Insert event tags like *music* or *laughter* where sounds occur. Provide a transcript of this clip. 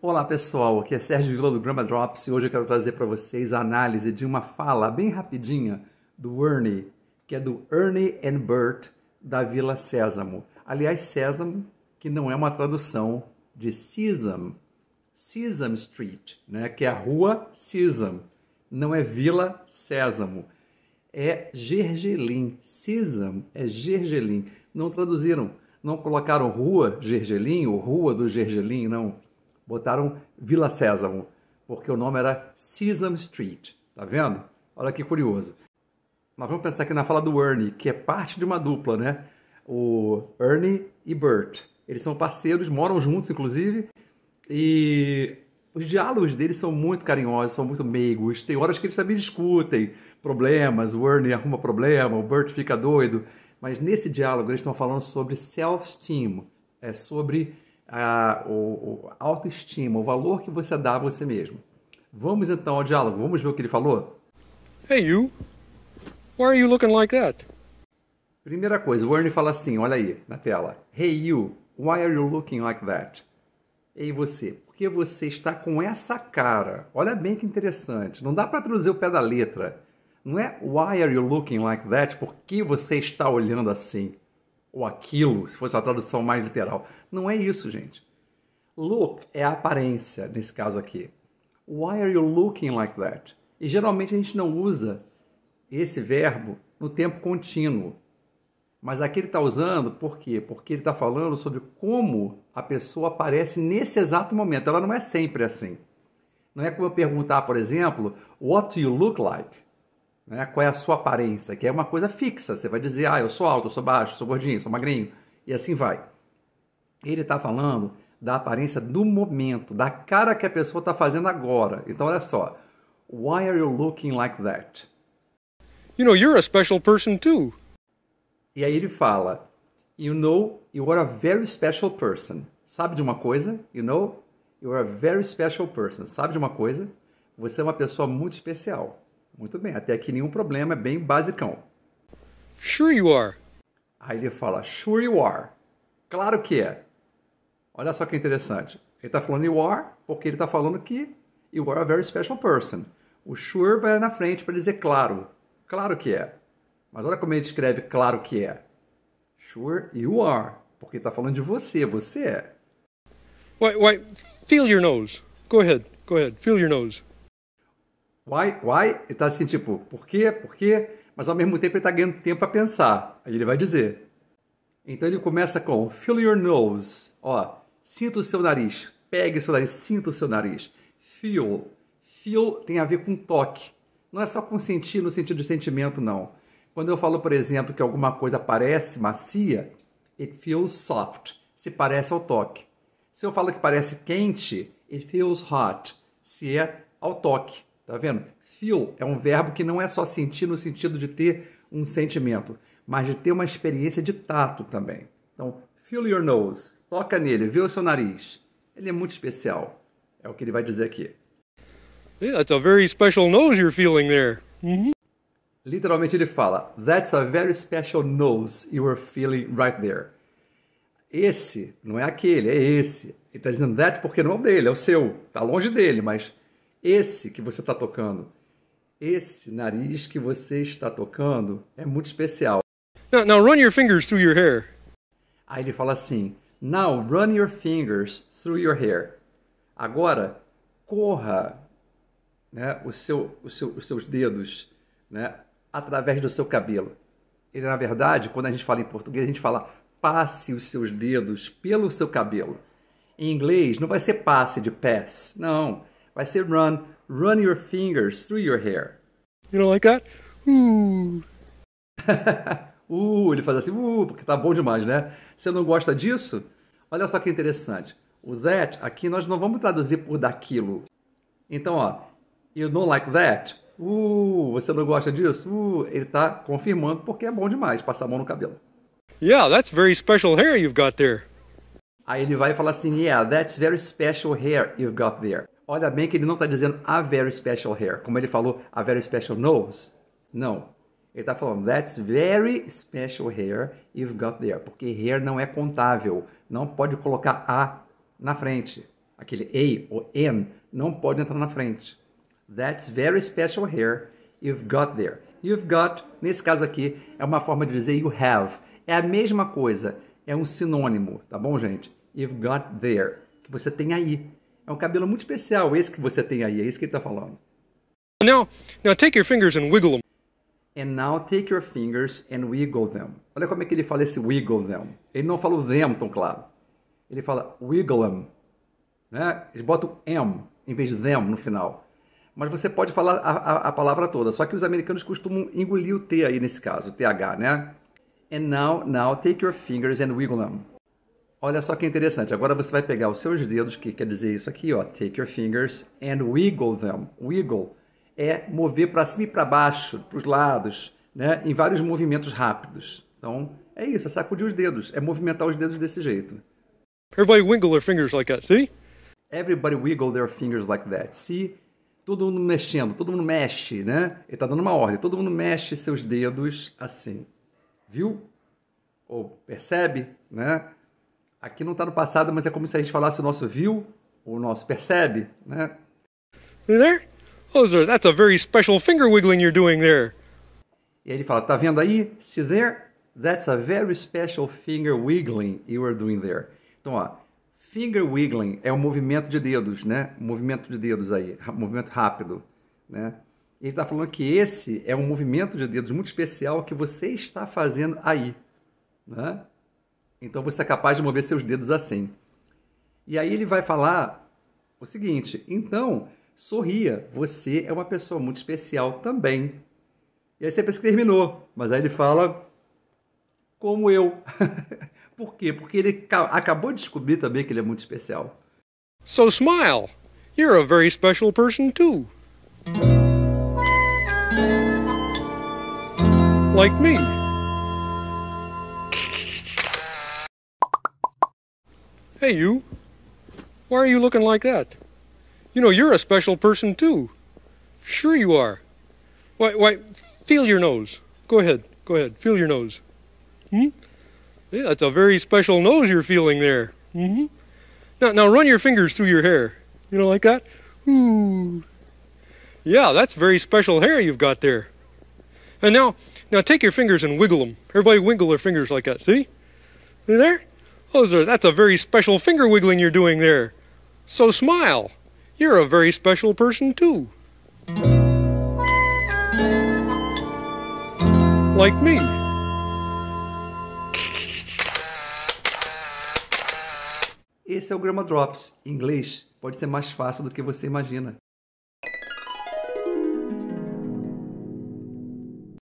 Olá pessoal, aqui é Sérgio Vila do Grama Drops e hoje eu quero trazer para vocês a análise de uma fala bem rapidinha do Ernie, que é do Ernie and Bert da Vila Sésamo. Aliás, Sésamo, que não é uma tradução de Sesam, Sesam Street, né? que é a rua Sesam não é Vila Sésamo, é Gergelim. Sesam, é Gergelim. Não traduziram, não colocaram rua Gergelim ou rua do Gergelim, não botaram Vila Sésamo, porque o nome era Sesame Street, tá vendo? Olha que curioso. Mas vamos pensar aqui na fala do Ernie, que é parte de uma dupla, né? O Ernie e Bert. Eles são parceiros, moram juntos, inclusive, e os diálogos deles são muito carinhosos, são muito meigos. Tem horas que eles também discutem problemas, o Ernie arruma problema, o Bert fica doido. Mas nesse diálogo eles estão falando sobre self-esteem, é sobre a, o, autoestima, o valor que você dá a você mesmo. Vamos então ao diálogo, vamos ver o que ele falou? Hey you, why are you looking like that? Primeira coisa, o Ernie fala assim, olha aí na tela. Hey you, why are you looking like that? Ei você, por que você está com essa cara? Olha bem que interessante, não dá para traduzir o pé da letra. Não é why are you looking like that? Por que você está olhando assim? ou aquilo, se fosse a tradução mais literal. Não é isso, gente. Look é a aparência, nesse caso aqui. Why are you looking like that? E geralmente a gente não usa esse verbo no tempo contínuo. Mas aqui ele está usando por quê? Porque ele está falando sobre como a pessoa aparece nesse exato momento. Ela não é sempre assim. Não é como eu perguntar, por exemplo, What do you look like? Né? Qual é a sua aparência? Que é uma coisa fixa. Você vai dizer, ah, eu sou alto, eu sou baixo, eu sou gordinho, eu sou magrinho. E assim vai. Ele está falando da aparência do momento, da cara que a pessoa está fazendo agora. Então, olha só. Why are you looking like that? You know, you're a special person too. E aí ele fala, You know, you are a very special person. Sabe de uma coisa? You know, you are a very special person. Sabe de uma coisa? Você é uma pessoa muito especial. Muito bem, até aqui nenhum problema, é bem basicão. Sure you are. Aí ele fala, sure you are. Claro que é. Olha só que interessante. Ele está falando you are porque ele está falando que you are a very special person. O sure vai na frente para dizer claro. Claro que é. Mas olha como ele escreve claro que é. Sure you are. Porque está falando de você, você é. Why, why, feel your nose. Go ahead, go ahead, feel your nose why, why, ele está assim, tipo, por quê, por quê? Mas ao mesmo tempo ele está ganhando tempo para pensar. Aí ele vai dizer. Então ele começa com feel your nose, ó, sinta o seu nariz, pegue o seu nariz, sinta o seu nariz. Feel, feel tem a ver com toque. Não é só com sentir no sentido de sentimento, não. Quando eu falo, por exemplo, que alguma coisa parece macia, it feels soft, se parece ao toque. Se eu falo que parece quente, it feels hot, se é ao toque. Tá vendo? Feel é um verbo que não é só sentir no sentido de ter um sentimento, mas de ter uma experiência de tato também. Então, feel your nose. Toca nele, vê o seu nariz. Ele é muito especial. É o que ele vai dizer aqui. Yeah, that's a very special nose you're feeling there. Mm -hmm. Literalmente ele fala: That's a very special nose you feeling right there. Esse não é aquele, é esse. Ele está dizendo that porque não é o dele, é o seu. Está longe dele, mas esse que você está tocando, esse nariz que você está tocando é muito especial. Now, now run your fingers through your hair. Aí ele fala assim: Now run your fingers through your hair. Agora corra, né, o seu, o seu, os seus dedos, né, através do seu cabelo. Ele na verdade, quando a gente fala em português, a gente fala passe os seus dedos pelo seu cabelo. Em inglês não vai ser passe de pass, não Vai ser run, run your fingers through your hair. You don't like that? Uh. *laughs* uh, ele faz assim, uh, porque tá bom demais, né? Você não gosta disso? Olha só que interessante. O that aqui nós não vamos traduzir por daquilo. Então, ó, you don't like that? Uh, você não gosta disso? Uh, ele tá confirmando porque é bom demais passar a mão no cabelo. Yeah, that's very special hair you've got there. Aí ele vai falar assim, yeah, that's very special hair you've got there. Olha bem que ele não está dizendo a very special hair, como ele falou a very special nose. Não. Ele está falando that's very special hair you've got there, porque hair não é contável, não pode colocar a na frente. Aquele a ou n não pode entrar na frente. That's very special hair you've got there. You've got, nesse caso aqui, é uma forma de dizer you have. É a mesma coisa, é um sinônimo, tá bom, gente? You've got there, que você tem aí, é um cabelo muito especial esse que você tem aí, é isso que ele está falando. Now, now take your fingers and wiggle them. And now take your fingers and wiggle them. Olha como é que ele fala esse wiggle them. Ele não fala o them tão claro. Ele fala wiggle them. Né? Ele bota o m em vez de them no final. Mas você pode falar a, a, a palavra toda. Só que os americanos costumam engolir o T aí nesse caso, o TH, né? And now, now take your fingers and wiggle them. Olha só que interessante. Agora você vai pegar os seus dedos, que quer dizer isso aqui, ó, take your fingers and wiggle them. Wiggle é mover para cima e para baixo, para os lados, né, em vários movimentos rápidos. Então, é isso, é sacudir os dedos, é movimentar os dedos desse jeito. Everybody wiggle their fingers like that, see? Everybody wiggle their fingers like that. See? Todo mundo mexendo, todo mundo mexe, né? Ele tá dando uma ordem, todo mundo mexe seus dedos assim. Viu? Ou percebe, né? Aqui não está no passado, mas é como se a gente falasse o nosso viu, o nosso percebe, né? There? Oh, sir, that's a very special finger wiggling you're doing there. E ele fala, tá vendo aí? See there? That's a very special finger wiggling you are doing there. Então, ó, finger wiggling é um movimento de dedos, né? Um movimento de dedos aí, um movimento rápido, né? Ele está falando que esse é um movimento de dedos muito especial que você está fazendo aí, né? Então você é capaz de mover seus dedos assim. E aí ele vai falar o seguinte: então, sorria, você é uma pessoa muito especial também. E aí você pensa que terminou, mas aí ele fala: como eu. *laughs* Por quê? Porque ele acabou de descobrir também que ele é muito especial. So smile. You're a very special person too. Like me. Hey, you. Why are you looking like that? You know, you're a special person, too. Sure you are. Why, why, feel your nose. Go ahead, go ahead, feel your nose. Hmm? Yeah, that's a very special nose you're feeling there. Mm-hmm. Now, now run your fingers through your hair. You know, like that? Ooh. Yeah, that's very special hair you've got there. And now, now take your fingers and wiggle them. Everybody wiggle their fingers like that. See? See there? Those oh, are, that's a very special finger wiggling you're doing there. So smile. You're a very special person too. Like me. Esse é o Grama Drops. Em inglês, pode ser mais fácil do que você imagina.